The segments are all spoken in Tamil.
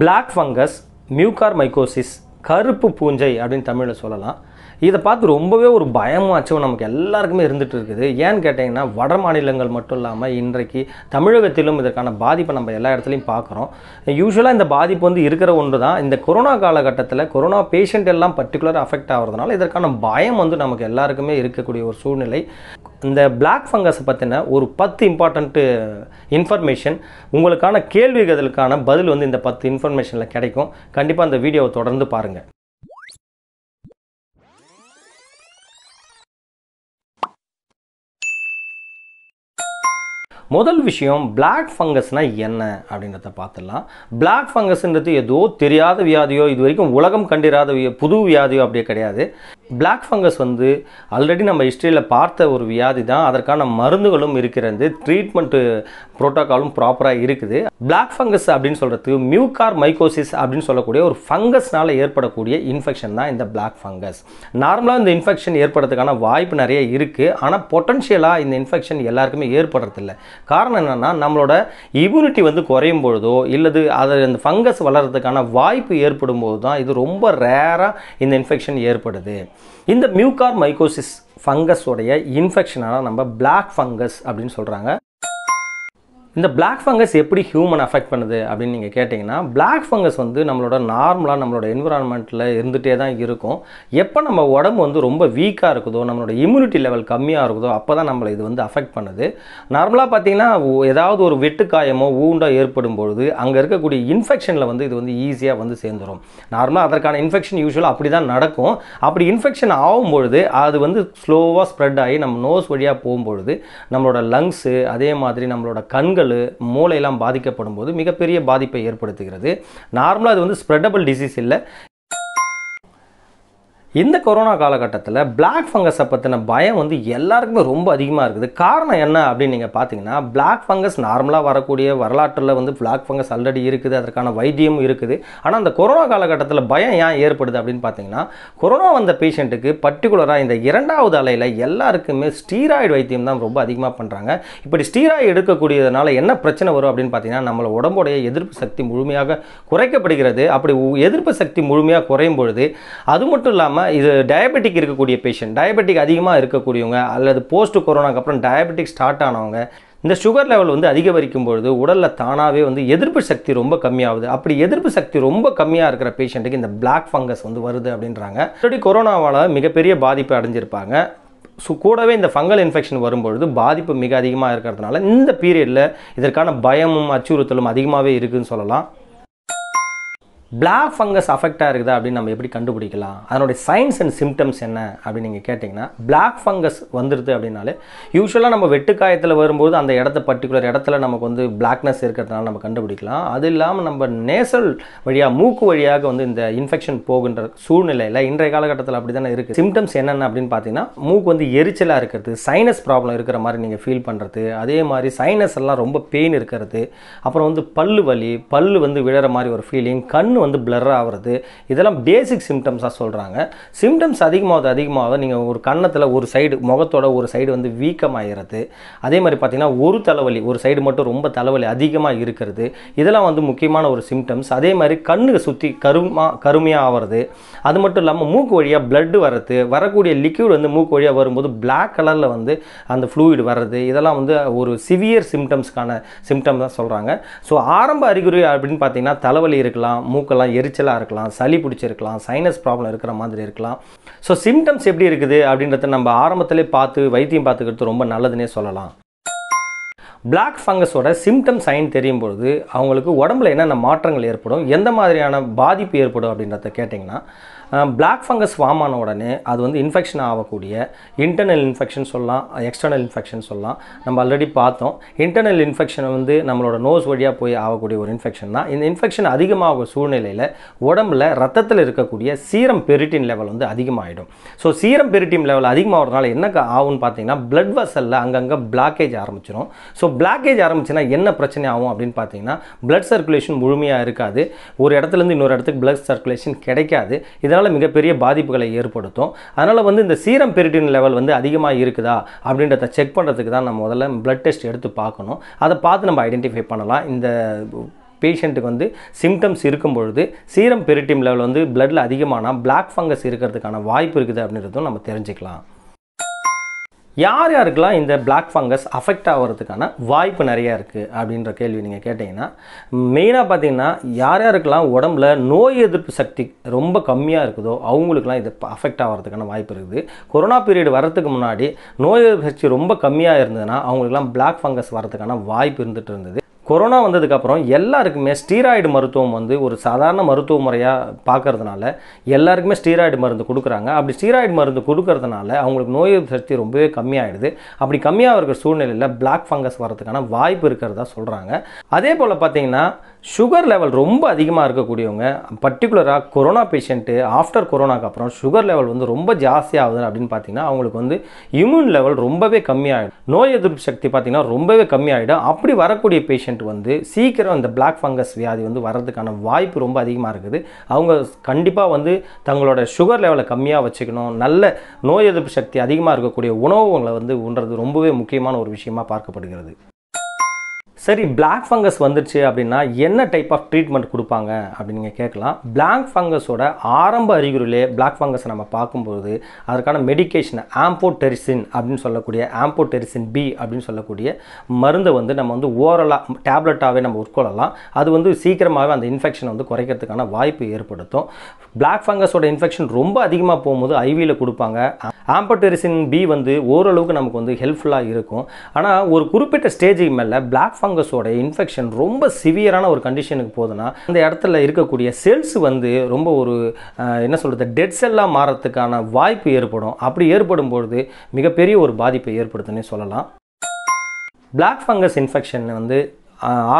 பிளாக் ஃபங்கஸ் மியூகார் மைக்கோசிஸ் கருப்பு பூஞ்சை அப்படின்னு தமிழில் சொல்லலாம் இதை பார்த்து ரொம்பவே ஒரு பயமும் அச்சவும் நமக்கு எல்லாருக்குமே இருந்துகிட்டு இருக்குது ஏன்னு கேட்டிங்கன்னா வட மாநிலங்கள் மட்டும் இல்லாமல் இன்றைக்கு தமிழகத்திலும் இதற்கான பாதிப்பை நம்ம எல்லா இடத்துலையும் பார்க்குறோம் யூஸ்வலாக இந்த பாதிப்பு வந்து இருக்கிற ஒன்று தான் இந்த கொரோனா காலகட்டத்தில் கொரோனா பேஷண்ட் எல்லாம் பர்டிகுலர் அஃபெக்ட் ஆகிறதுனால இதற்கான பயம் வந்து நமக்கு எல்லாருக்குமே இருக்கக்கூடிய ஒரு சூழ்நிலை இந்த பிளாக் ஃபங்கஸை பற்றின ஒரு பத்து இம்பார்ட்டண்ட்டு இன்ஃபர்மேஷன் உங்களுக்கான கேள்விகளுக்கான பதில் வந்து இந்த பத்து இன்ஃபர்மேஷனில் கிடைக்கும் கண்டிப்பாக அந்த வீடியோவை தொடர்ந்து பாருங்கள் முதல் விஷயம் பிளாக் ஃபங்கஸ்னா என்ன அப்படின்றத பார்த்துடலாம் பிளாக் ஃபங்கஸ்ன்றது ஏதோ தெரியாத வியாதியோ இது வரைக்கும் உலகம் கண்டிராத புது வியாதியோ அப்படியே கிடையாது பிளாக் ஃபங்கஸ் வந்து ஆல்ரெடி நம்ம ஹிஸ்ட்ரியில் பார்த்த ஒரு வியாதி தான் அதற்கான மருந்துகளும் இருக்கிறது ட்ரீட்மெண்ட்டு ப்ரோட்டோக்காலும் ப்ராப்பராக இருக்குது பிளாக் ஃபங்கஸ் அப்படின்னு சொல்கிறது மியூகார் மைக்கோசிஸ் அப்படின்னு சொல்லக்கூடிய ஒரு ஃபங்கஸ்னால் ஏற்படக்கூடிய இன்ஃபெக்ஷன் தான் இந்த பிளாக் ஃபங்கஸ் நார்மலாக இந்த இன்ஃபெக்ஷன் ஏற்படுறதுக்கான வாய்ப்பு நிறைய இருக்குது ஆனால் பொட்டன்ஷியலாக இந்த இன்ஃபெக்ஷன் எல்லாருக்குமே ஏற்படுறதில்ல காரணம் என்னென்னா நம்மளோட இம்யூனிட்டி வந்து குறையும் பொழுதோ இல்லது அது அந்த ஃபங்கஸ் வளர்கிறதுக்கான வாய்ப்பு ஏற்படும் போது தான் இது ரொம்ப ரேராக இந்த இன்ஃபெக்ஷன் ஏற்படுது இந்த மியூகார் மைக்கோசிஸ் ஃபங்கஸோடைய இன்ஃபெக்ஷனாக நம்ம பிளாக் ஃபங்கஸ் அப்படின்னு சொல்கிறாங்க இந்த பிளாக் ஃபங்கஸ் எப்படி ஹியூமன் அஃபெக்ட் பண்ணுது அப்படின்னு நீங்கள் கேட்டிங்கன்னா பிளாக் ஃபங்கஸ் வந்து நம்மளோட நார்மலாக நம்மளோட என்விரான்மெண்ட்டில் இருந்துகிட்டே தான் இருக்கும் எப்போ நம்ம உடம்பு வந்து ரொம்ப வீக்காக இருக்குதோ நம்மளோட இம்யூனிட்டி லெவல் கம்மியாக இருக்குதோ அப்போ தான் நம்மளை இது வந்து அஃபெக்ட் பண்ணுது நார்மலாக பார்த்தீங்கன்னா ஏதாவது ஒரு வெட்டுக்காயமோ ஊண்டோ ஏற்படும் பொழுது அங்கே இருக்கக்கூடிய இன்ஃபெக்ஷனில் வந்து இது வந்து ஈஸியாக வந்து சேர்ந்துடும் நார்மலாக அதற்கான இன்ஃபெக்ஷன் யூஸ்வலாக அப்படி தான் நடக்கும் அப்படி இன்ஃபெக்ஷன் ஆகும்பொழுது அது வந்து ஸ்லோவாக ஸ்ப்ரெட் ஆகி நம்ம நோஸ் வழியாக போகும்பொழுது நம்மளோட லங்ஸு அதே மாதிரி நம்மளோட கண்கள் மூளை மூளையெல்லாம் பாதிக்கப்படும் போது மிகப்பெரிய பாதிப்பை ஏற்படுத்துகிறது நார்மலாக அது வந்து ஸ்ப்ரெடபிள் டிசீஸ் இல்லை இந்த கொரோனா காலகட்டத்தில் பிளாக் ஃபங்கஸை பற்றின பயம் வந்து எல்லாருக்குமே ரொம்ப அதிகமாக இருக்குது காரணம் என்ன அப்படின்னு நீங்கள் பார்த்தீங்கன்னா பிளாக் ஃபங்கஸ் நார்மலாக வரக்கூடிய வரலாற்றில் வந்து பிளாக் ஃபங்கஸ் ஆல்ரெடி இருக்குது அதற்கான வைத்தியமும் இருக்குது ஆனால் அந்த கொரோனா காலகட்டத்தில் பயம் ஏன் ஏற்படுது அப்படின்னு பார்த்தீங்கன்னா கொரோனா வந்த பேஷண்ட்டுக்கு பர்டிகுலராக இந்த இரண்டாவது அலையில் எல்லாருக்குமே ஸ்டீராய்டு வைத்தியம் தான் ரொம்ப அதிகமாக பண்ணுறாங்க இப்படி ஸ்டீராய்டு எடுக்கக்கூடியதுனால என்ன பிரச்சனை வரும் அப்படின்னு பார்த்தீங்கன்னா நம்மளை உடம்புடைய எதிர்ப்பு சக்தி முழுமையாக குறைக்கப்படுகிறது அப்படி எதிர்ப்பு சக்தி முழுமையாக குறையும் பொழுது அது மட்டும் இல்லாமல் இல்லாமல் இது டயபெட்டிக் இருக்கக்கூடிய பேஷண்ட் டயபெட்டிக் அதிகமாக இருக்கக்கூடியவங்க அல்லது போஸ்ட் கொரோனாக்கு அப்புறம் டயபெட்டிக் ஸ்டார்ட் ஆனவங்க இந்த சுகர் லெவல் வந்து அதிகரிக்கும் பொழுது உடலில் தானாகவே வந்து எதிர்ப்பு சக்தி ரொம்ப கம்மியாகுது அப்படி எதிர்ப்பு சக்தி ரொம்ப கம்மியாக இருக்கிற பேஷண்ட்டுக்கு இந்த பிளாக் ஃபங்கஸ் வந்து வருது அப்படின்றாங்க ஆல்ரெடி கொரோனாவால் மிகப்பெரிய பாதிப்பு அடைஞ்சிருப்பாங்க ஸோ கூடவே இந்த ஃபங்கல் இன்ஃபெக்ஷன் வரும்பொழுது பாதிப்பு மிக அதிகமாக இருக்கிறதுனால இந்த பீரியடில் இதற்கான பயமும் அச்சுறுத்தலும் அதிகமாகவே இருக்குதுன்னு சொல்லலாம் பிளாக் ஃபங்கஸ் அஃபெக்டாக இருக்குதா அப்படின்னு நம்ம எப்படி கண்டுபிடிக்கலாம் அதனுடைய சயின்ஸ் அண்ட் சிம்டம்ஸ் என்ன அப்படின்னு நீங்கள் கேட்டிங்கன்னா பிளாக் ஃபங்கஸ் வந்துடுது அப்படின்னாலே யூஸ்வலாக நம்ம வெட்டுக்காயத்தில் வரும்போது அந்த இடத்த பர்டிகுலர் இடத்துல நமக்கு வந்து பிளாக்னஸ் இருக்கிறதுனால நம்ம கண்டுபிடிக்கலாம் அது இல்லாமல் நம்ம நேசல் வழியாக மூக்கு வழியாக வந்து இந்த இன்ஃபெக்ஷன் போகின்ற சூழ்நிலையில் இன்றைய காலகட்டத்தில் அப்படி தானே இருக்குது சிம்டம்ஸ் என்னென்ன அப்படின்னு பார்த்தீங்கன்னா மூக்கு வந்து எரிச்சலாக இருக்கிறது சைனஸ் ப்ராப்ளம் இருக்கிற மாதிரி நீங்கள் ஃபீல் பண்ணுறது அதே மாதிரி சைனஸ் எல்லாம் ரொம்ப பெயின் இருக்கிறது அப்புறம் வந்து பல்லு வலி பல்லு வந்து விழற மாதிரி ஒரு ஃபீலிங் கண் கண் வந்து பிளர் ஆகிறது இதெல்லாம் பேசிக் சிம்டம்ஸாக சொல்கிறாங்க சிம்டம்ஸ் அதிகமாக அதிகமாக நீங்கள் ஒரு கன்னத்தில் ஒரு சைடு முகத்தோட ஒரு சைடு வந்து வீக்கமாகிறது அதே மாதிரி பார்த்திங்கன்னா ஒரு தலைவலி ஒரு சைடு மட்டும் ரொம்ப தலைவலி அதிகமாக இருக்கிறது இதெல்லாம் வந்து முக்கியமான ஒரு சிம்டம்ஸ் அதே மாதிரி கண்ணுக்கு சுற்றி கருமா கருமையாக ஆகிறது அது மட்டும் இல்லாமல் மூக்கு வழியாக பிளட்டு வர்றது வரக்கூடிய லிக்யூட் வந்து மூக்கு வழியாக வரும்போது பிளாக் கலரில் வந்து அந்த ஃப்ளூயிட் வர்றது இதெல்லாம் வந்து ஒரு சிவியர் சிம்டம்ஸ்க்கான சிம்டம் தான் சொல்கிறாங்க ஸோ ஆரம்ப அறிகுறி அப்படின்னு பார்த்தீங்கன்னா தலைவலி இருக்கலாம் மூக்கு மூக்கெல்லாம் எரிச்சலாக இருக்கலாம் சளி பிடிச்சிருக்கலாம் சைனஸ் ப்ராப்ளம் இருக்கிற மாதிரி இருக்கலாம் ஸோ சிம்டம்ஸ் எப்படி இருக்குது அப்படின்றத நம்ம ஆரம்பத்திலே பார்த்து வைத்தியம் பார்த்துக்கிறது ரொம்ப நல்லதுன்னே சொல்லலாம் பிளாக் ஃபங்கஸோட சிம்டம் சைன் தெரியும் பொழுது அவங்களுக்கு உடம்புல என்னென்ன மாற்றங்கள் ஏற்படும் எந்த மாதிரியான பாதிப்பு ஏற்படும் அப்படின்றத கேட்டிங்கன்னா பிளாக் ஃபங்கஸ் வாமான உடனே அது வந்து இன்ஃபெக்ஷன் ஆகக்கூடிய இன்டர்னல் இன்ஃபெக்ஷன் சொல்லலாம் எக்ஸ்டர்னல் இன்ஃபெக்ஷன் சொல்லலாம் நம்ம ஆல்ரெடி பார்த்தோம் இன்டர்னல் இன்ஃபெக்ஷன் வந்து நம்மளோட நோஸ் வழியாக போய் ஆகக்கூடிய ஒரு இன்ஃபெக்ஷன் தான் இந்த இன்ஃபெக்ஷன் அதிகமாக சூழ்நிலையில் உடம்புல ரத்தத்தில் இருக்கக்கூடிய சீரம் பெரிட்டின் லெவல் வந்து அதிகமாகிடும் ஸோ சீரம் பெரிட்டின் லெவல் அதிகமாகிறதுனால என்ன ஆகும்னு பார்த்தீங்கன்னா பிளட் வெசலில் அங்கங்கே பிளாக்கேஜ் ஆரம்பிச்சிடும் ஸோ பிளாக்கேஜ் ஆரம்பிச்சுன்னா என்ன பிரச்சனை ஆகும் அப்படின்னு பார்த்தீங்கன்னா பிளட் சர்க்குலேஷன் முழுமையாக இருக்காது ஒரு இடத்துலேருந்து இன்னொரு இடத்துக்கு பிளட் சர்க்குலேஷன் கிடைக்காது இதனால் இதனால் மிகப்பெரிய பாதிப்புகளை ஏற்படுத்தும் அதனால் வந்து இந்த சீரம் பெரிட்டின் லெவல் வந்து அதிகமாக இருக்குதா அப்படின்றத செக் பண்ணுறதுக்கு தான் நம்ம முதல்ல பிளட் டெஸ்ட் எடுத்து பார்க்கணும் அதை பார்த்து நம்ம ஐடென்டிஃபை பண்ணலாம் இந்த பேஷண்ட்டுக்கு வந்து சிம்டம்ஸ் இருக்கும் பொழுது சீரம் பெரிட்டிம் லெவல் வந்து பிளட்டில் அதிகமானால் பிளாக் ஃபங்கஸ் இருக்கிறதுக்கான வாய்ப்பு இருக்குது அப்படின்றதும் நம்ம தெரிஞ்சுக்கலாம் யார் யாருக்கெல்லாம் இந்த பிளாக் ஃபங்கஸ் அஃபெக்ட் ஆகிறதுக்கான வாய்ப்பு நிறையா இருக்குது அப்படின்ற கேள்வி நீங்கள் கேட்டிங்கன்னா மெயினாக பார்த்தீங்கன்னா யார் யாருக்கெல்லாம் உடம்புல நோய் எதிர்ப்பு சக்தி ரொம்ப கம்மியாக இருக்குதோ அவங்களுக்குலாம் இது அஃபெக்ட் ஆகிறதுக்கான வாய்ப்பு இருக்குது கொரோனா பீரியட் வரதுக்கு முன்னாடி நோய் எதிர்ப்பு சக்தி ரொம்ப கம்மியாக இருந்ததுன்னா அவங்களுக்குலாம் பிளாக் ஃபங்கஸ் வரதுக்கான வாய்ப்பு இருந்துகிட்டு இருந்தது கொரோனா வந்ததுக்கப்புறம் எல்லாருக்குமே ஸ்டீராய்டு மருத்துவம் வந்து ஒரு சாதாரண மருத்துவ முறையாக பார்க்கறதுனால எல்லாருக்குமே ஸ்டீராய்டு மருந்து கொடுக்குறாங்க அப்படி ஸ்டீராய்டு மருந்து கொடுக்கறதுனால அவங்களுக்கு நோய் சக்தி ரொம்பவே கம்மியாயிடுது அப்படி கம்மியாக இருக்கிற சூழ்நிலையில் பிளாக் ஃபங்கஸ் வரதுக்கான வாய்ப்பு இருக்கிறதா சொல்கிறாங்க அதே போல் பார்த்திங்கன்னா சுகர் லெவல் ரொம்ப அதிகமாக இருக்கக்கூடியவங்க பர்டிகுலராக கொரோனா பேஷண்ட்டு ஆஃப்டர் கொரோனாக்கு அப்புறம் சுகர் லெவல் வந்து ரொம்ப ஜாஸ்தியாகுது அப்படின்னு பார்த்தீங்கன்னா அவங்களுக்கு வந்து இம்யூன் லெவல் ரொம்பவே கம்மியாகிடும் நோய் எதிர்ப்பு சக்தி பார்த்திங்கன்னா ரொம்பவே கம்மியாகிடும் அப்படி வரக்கூடிய பேஷண்ட் வந்து சீக்கிரம் இந்த பிளாக் ஃபங்கஸ் வியாதி வந்து வர்றதுக்கான வாய்ப்பு ரொம்ப அதிகமாக இருக்குது அவங்க கண்டிப்பாக வந்து தங்களோட சுகர் லெவலை கம்மியாக வச்சுக்கணும் நல்ல நோய் எதிர்ப்பு சக்தி அதிகமாக இருக்கக்கூடிய உணவுகளை வந்து உண்றது ரொம்பவே முக்கியமான ஒரு விஷயமாக பார்க்கப்படுகிறது சரி பிளாக் ஃபங்கஸ் வந்துருச்சு அப்படின்னா என்ன டைப் ஆஃப் ட்ரீட்மெண்ட் கொடுப்பாங்க அப்படின்னு நீங்கள் கேட்கலாம் பிளாக் ஃபங்கஸோட ஆரம்ப அறிகுறியிலே பிளாக் ஃபங்கஸை நம்ம பார்க்கும்போது அதற்கான மெடிக்கேஷன் ஆம்போடெரிசின் அப்படின்னு சொல்லக்கூடிய ஆம்போடெரிசின் பி அப்படின்னு சொல்லக்கூடிய மருந்தை வந்து நம்ம வந்து ஓரலாக டேப்லெட்டாகவே நம்ம உட்கொள்ளலாம் அது வந்து சீக்கிரமாகவே அந்த இன்ஃபெக்ஷனை வந்து குறைக்கிறதுக்கான வாய்ப்பு ஏற்படுத்தும் பிளாக் ஃபங்கஸோட இன்ஃபெக்ஷன் ரொம்ப அதிகமாக போகும்போது ஐவியில் கொடுப்பாங்க ஆம்போடெரிசின் பி வந்து ஓரளவுக்கு நமக்கு வந்து ஹெல்ப்ஃபுல்லாக இருக்கும் ஆனால் ஒரு குறிப்பிட்ட ஸ்டேஜுக்கு மேலே பிளாக் ஃபங்கஸோட இன்ஃபெக்ஷன் ரொம்ப சிவியரான ஒரு கண்டிஷனுக்கு போகுதுன்னா அந்த இடத்துல இருக்கக்கூடிய செல்ஸ் வந்து ரொம்ப ஒரு என்ன சொல்கிறது டெட் செல்லாக மாறத்துக்கான வாய்ப்பு ஏற்படும் அப்படி ஏற்படும் பொழுது மிகப்பெரிய ஒரு பாதிப்பை ஏற்படுத்துன்னு சொல்லலாம் பிளாக் ஃபங்கஸ் இன்ஃபெக்ஷன் வந்து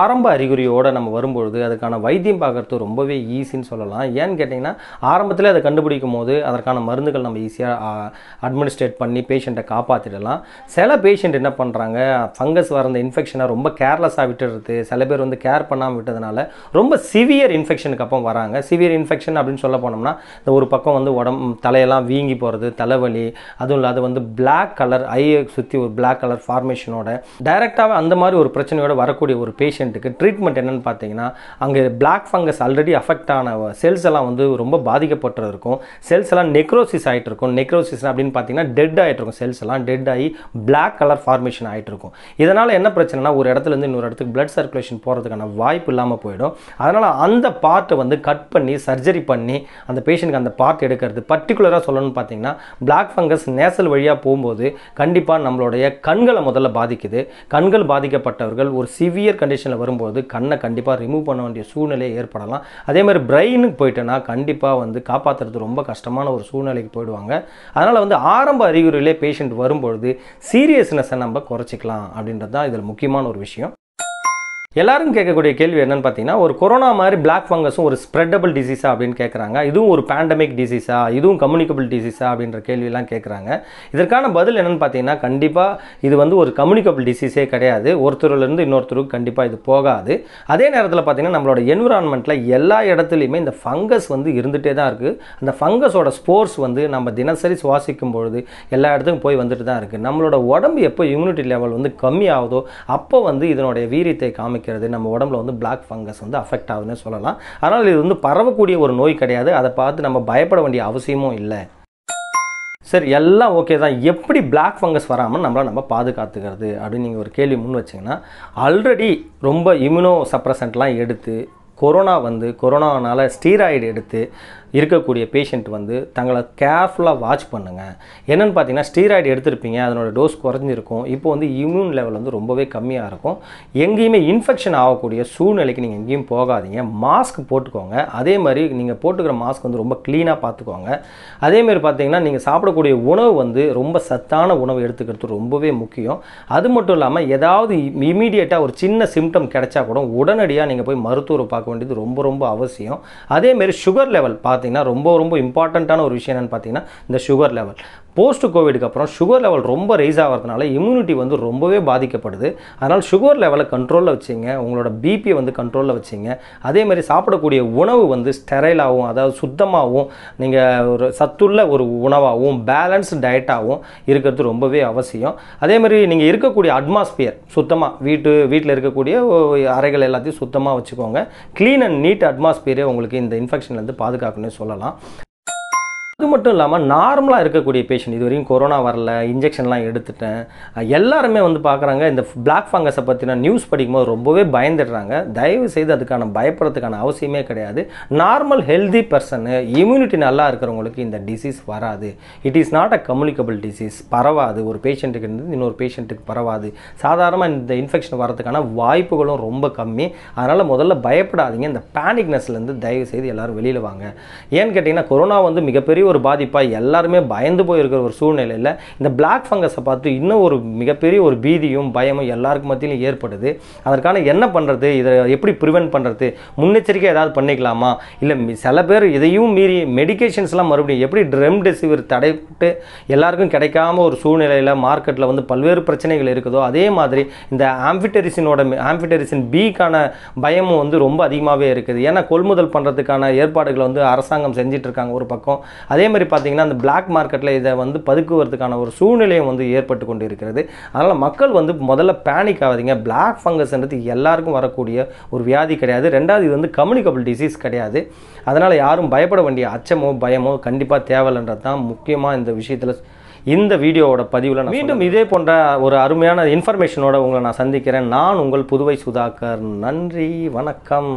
ஆரம்ப அறிகுறியோடு நம்ம வரும்பொழுது அதுக்கான வைத்தியம் பார்க்குறது ரொம்பவே ஈஸின்னு சொல்லலாம் ஏன்னு கேட்டிங்கன்னா ஆரம்பத்தில் அதை கண்டுபிடிக்கும் போது அதற்கான மருந்துகள் நம்ம ஈஸியாக அட்மினிஸ்ட்ரேட் பண்ணி பேஷண்ட்டை காப்பாற்றிடலாம் சில பேஷண்ட் என்ன பண்ணுறாங்க ஃபங்கஸ் வர அந்த இன்ஃபெக்ஷனை ரொம்ப கேர்லெஸ்ஸாக விட்டுடுறது சில பேர் வந்து கேர் பண்ணாமல் விட்டதுனால ரொம்ப சிவியர் இன்ஃபெக்ஷனுக்கு அப்புறம் வராங்க சிவியர் இன்ஃபெக்ஷன் அப்படின்னு சொல்ல போனோம்னா இந்த ஒரு பக்கம் வந்து உடம்பு தலையெல்லாம் வீங்கி போகிறது தலைவலி அதுவும் இல்லாத வந்து பிளாக் கலர் ஐயை சுற்றி ஒரு பிளாக் கலர் ஃபார்மேஷனோட டைரெக்டாகவே அந்த மாதிரி ஒரு பிரச்சனையோட வரக்கூடிய ஒரு ஒரு பேஷண்ட்டுக்கு ட்ரீட்மெண்ட் என்னென்னு பார்த்தீங்கன்னா அங்கே பிளாக் ஃபங்கஸ் ஆல்ரெடி அஃபெக்ட் ஆன செல்ஸ் எல்லாம் வந்து ரொம்ப பாதிக்கப்பட்டு இருக்கும் செல்ஸ் எல்லாம் நெக்ரோசிஸ் ஆகிட்டு இருக்கும் நெக்ரோசிஸ் அப்படின்னு பார்த்தீங்கன்னா டெட் ஆகிட்டு இருக்கும் செல்ஸ் எல்லாம் டெட் ஆகி பிளாக் கலர் ஃபார்மேஷன் ஆகிட்டு இருக்கும் இதனால் என்ன பிரச்சனைனா ஒரு இடத்துலேருந்து இன்னொரு இடத்துக்கு பிளட் சர்க்குலேஷன் போகிறதுக்கான வாய்ப்பு இல்லாமல் போயிடும் அதனால் அந்த பார்ட்டை வந்து கட் பண்ணி சர்ஜரி பண்ணி அந்த பேஷண்ட்டுக்கு அந்த பார்ட் எடுக்கிறது பர்டிகுலராக சொல்லணும்னு பார்த்தீங்கன்னா பிளாக் ஃபங்கஸ் நேசல் வழியாக போகும்போது கண்டிப்பாக நம்மளுடைய கண்களை முதல்ல பாதிக்குது கண்கள் பாதிக்கப்பட்டவர்கள் ஒரு சிவியர் கண்டிஷனில் வரும்போது கண்ணை கண்டிப்பாக ரிமூவ் பண்ண வேண்டிய சூழ்நிலையை ஏற்படலாம் அதே மாதிரி பிரெயினுக்கு போயிட்டேன்னா கண்டிப்பாக வந்து காப்பாற்றுறது ரொம்ப கஷ்டமான ஒரு சூழ்நிலைக்கு போயிடுவாங்க அதனால் வந்து ஆரம்ப அறிகுறியிலே பேஷண்ட் வரும்பொழுது சீரியஸ்னஸை நம்ம குறைச்சிக்கலாம் அப்படின்றது தான் இதில் முக்கியமான ஒரு விஷயம் எல்லாரும் கேட்கக்கூடிய கேள்வி என்னன்னு பார்த்தீங்கன்னா ஒரு கொரோனா மாதிரி பிளாக் ஃபங்கஸும் ஒரு ஸ்ப்ரெட்டபிள் டிசீஸா அப்படின்னு கேட்குறாங்க இதுவும் ஒரு பேண்டமிக் டிசீஸா இதுவும் கம்யூனிகபிள் டிசீஸா அப்படின்ற கேள்வியெல்லாம் கேட்குறாங்க இதற்கான பதில் என்னென்னு பார்த்தீங்கன்னா கண்டிப்பாக இது வந்து ஒரு கம்யூனிகபிள் டிசீஸே கிடையாது ஒருத்தர்லேருந்து இன்னொருத்தருக்கு கண்டிப்பாக இது போகாது அதே நேரத்தில் பார்த்தீங்கன்னா நம்மளோட என்விரான்மெண்ட்டில் எல்லா இடத்துலையுமே இந்த ஃபங்கஸ் வந்து இருந்துகிட்டே தான் இருக்குது அந்த ஃபங்கஸோட ஸ்போர்ஸ் வந்து நம்ம தினசரி சுவாசிக்கும் பொழுது எல்லா இடத்துக்கும் போய் வந்துட்டு தான் இருக்குது நம்மளோட உடம்பு எப்போ இம்யூனிட்டி லெவல் வந்து கம்மியாகுதோ அப்போ வந்து இதனுடைய வீரியத்தை காமிக்க வைக்கிறது நம்ம உடம்புல வந்து பிளாக் ஃபங்கஸ் வந்து அஃபெக்ட் ஆகுதுன்னு சொல்லலாம் ஆனால் இது வந்து பரவக்கூடிய ஒரு நோய் கிடையாது அதை பார்த்து நம்ம பயப்பட வேண்டிய அவசியமும் இல்லை சரி எல்லாம் ஓகே தான் எப்படி பிளாக் ஃபங்கஸ் வராமல் நம்மளை நம்ம பாதுகாத்துக்கிறது அப்படின்னு நீங்கள் ஒரு கேள்வி முன் வச்சிங்கன்னா ஆல்ரெடி ரொம்ப இம்யூனோ சப்ரசன்ட்லாம் எடுத்து கொரோனா வந்து கொரோனானால் ஸ்டீராய்டு எடுத்து இருக்கக்கூடிய பேஷண்ட் வந்து தங்களை கேர்ஃபுல்லாக வாட்ச் பண்ணுங்கள் என்னென்னு பார்த்தீங்கன்னா ஸ்டீராய்டு எடுத்திருப்பீங்க அதனோட டோஸ் குறைஞ்சிருக்கும் இப்போ வந்து இம்யூன் லெவல் வந்து ரொம்பவே கம்மியாக இருக்கும் எங்கேயுமே இன்ஃபெக்ஷன் ஆகக்கூடிய சூழ்நிலைக்கு நீங்கள் எங்கேயும் போகாதீங்க மாஸ்க் போட்டுக்கோங்க அதே மாதிரி நீங்கள் போட்டுக்கிற மாஸ்க் வந்து ரொம்ப க்ளீனாக பார்த்துக்கோங்க அதேமாரி பார்த்தீங்கன்னா நீங்கள் சாப்பிடக்கூடிய உணவு வந்து ரொம்ப சத்தான உணவு எடுத்துக்கிறது ரொம்பவே முக்கியம் அது மட்டும் இல்லாமல் ஏதாவது இமீடியட்டாக ஒரு சின்ன சிம்டம் கிடைச்சா கூட உடனடியாக நீங்கள் போய் மருத்துவரை பார்க்க வேண்டியது ரொம்ப ரொம்ப அவசியம் அதேமாரி சுகர் லெவல் பார்த்து பார்த்தீங்கன்னா ரொம்ப ரொம்ப இம்பார்ட்டண்ட்டான ஒரு விஷயம் என்னென்னு பார்த்தீங்கன்னா இந்த சுகர் லெவல் போஸ்ட் கோவிடுக்கு அப்புறம் சுகர் லெவல் ரொம்ப ரைஸ் ஆகிறதுனால இம்யூனிட்டி வந்து ரொம்பவே பாதிக்கப்படுது அதனால் சுகர் லெவலை கண்ட்ரோலில் வச்சுங்க உங்களோட பிபி வந்து கண்ட்ரோலில் வச்சுங்க அதேமாதிரி சாப்பிடக்கூடிய உணவு வந்து ஸ்டெரைலாகவும் அதாவது சுத்தமாகவும் நீங்கள் ஒரு சத்துள்ள ஒரு உணவாகவும் பேலன்ஸ் டயட்டாகவும் இருக்கிறது ரொம்பவே அவசியம் அதேமாதிரி நீங்கள் இருக்கக்கூடிய அட்மாஸ்பியர் சுத்தமாக வீட்டு வீட்டில் இருக்கக்கூடிய அறைகள் எல்லாத்தையும் சுத்தமாக வச்சுக்கோங்க க்ளீன் அண்ட் நீட் அட்மாஸ்பியரே உங்களுக்கு இந்த இன்ஃபெக்ஷன்லேருந்து பாதுகாக்கணும்னு சொல்லலாம் அது மட்டும் இல்லாமல் நார்மலாக இருக்கக்கூடிய பேஷண்ட் இது வரையும் கொரோனா வரல இன்ஜெக்ஷன்லாம் எடுத்துட்டேன் எல்லாருமே வந்து பார்க்குறாங்க இந்த பிளாக் ஃபங்கஸை பற்றினா நியூஸ் படிக்கும்போது ரொம்பவே பயந்துடுறாங்க தயவு செய்து அதுக்கான பயப்படுறதுக்கான அவசியமே கிடையாது நார்மல் ஹெல்தி பர்சனு இம்யூனிட்டி நல்லா இருக்கிறவங்களுக்கு இந்த டிசீஸ் வராது it is not a communicable disease பரவாது ஒரு பேஷண்ட்டுக்கு இருந்து இன்னொரு பேஷண்ட்டுக்கு பரவாது சாதாரணமாக இந்த இன்ஃபெக்ஷன் வரதுக்கான வாய்ப்புகளும் ரொம்ப கம்மி அதனால் முதல்ல பயப்படாதீங்க இந்த பேனிக்னஸ்லேருந்து தயவு செய்து எல்லோரும் வெளியில் வாங்க ஏன்னு கேட்டிங்கன்னா கொரோனா வந்து மிகப்பெரிய ஒரு பாதிப்பாக எல்லாருமே பயந்து போயிருக்கிற ஒரு சூழ்நிலையில் இந்த பிளாக் ஃபங்கஸை பார்த்து இன்னும் ஒரு மிகப்பெரிய ஒரு பீதியும் பயமும் எல்லாருக்கு மத்தியிலும் ஏற்படுது அதற்கான என்ன பண்ணுறது இதை எப்படி ப்ரிவென்ட் பண்ணுறது முன்னெச்சரிக்கை ஏதாவது பண்ணிக்கலாமா இல்லை சில பேர் இதையும் மீறி மெடிக்கேஷன்ஸ்லாம் மறுபடியும் எப்படி ரெம்டெசிவிர் தடைப்பட்டு எல்லாருக்கும் கிடைக்காம ஒரு சூழ்நிலையில் மார்க்கெட்டில் வந்து பல்வேறு பிரச்சனைகள் இருக்குதோ அதே மாதிரி இந்த ஆம்பிட்டரிசினோட ஆம்பிட்டரிசின் பிக்கான பயமும் வந்து ரொம்ப அதிகமாகவே இருக்குது ஏன்னா கொள்முதல் பண்ணுறதுக்கான ஏற்பாடுகளை வந்து அரசாங்கம் செஞ்சிட்ருக்காங்க ஒரு பக்கம் அதே மாதிரி பார்த்திங்கன்னா அந்த பிளாக் மார்க்கெட்டில் இதை வந்து பதுக்குவதற்கான ஒரு சூழ்நிலையும் வந்து ஏற்பட்டு கொண்டு இருக்கிறது அதனால் மக்கள் வந்து முதல்ல பேனிக் ஆகாதீங்க பிளாக் ஃபங்கஸ்ன்றது எல்லாருக்கும் வரக்கூடிய ஒரு வியாதி கிடையாது ரெண்டாவது இது வந்து கம்யூனிகபிள் டிசீஸ் கிடையாது அதனால் யாரும் பயப்பட வேண்டிய அச்சமோ பயமோ கண்டிப்பாக தேவையில்லைன்றது தான் முக்கியமாக இந்த விஷயத்தில் இந்த வீடியோவோட பதிவில் மீண்டும் இதே போன்ற ஒரு அருமையான இன்ஃபர்மேஷனோட உங்களை நான் சந்திக்கிறேன் நான் உங்கள் புதுவை சுதாகர் நன்றி வணக்கம்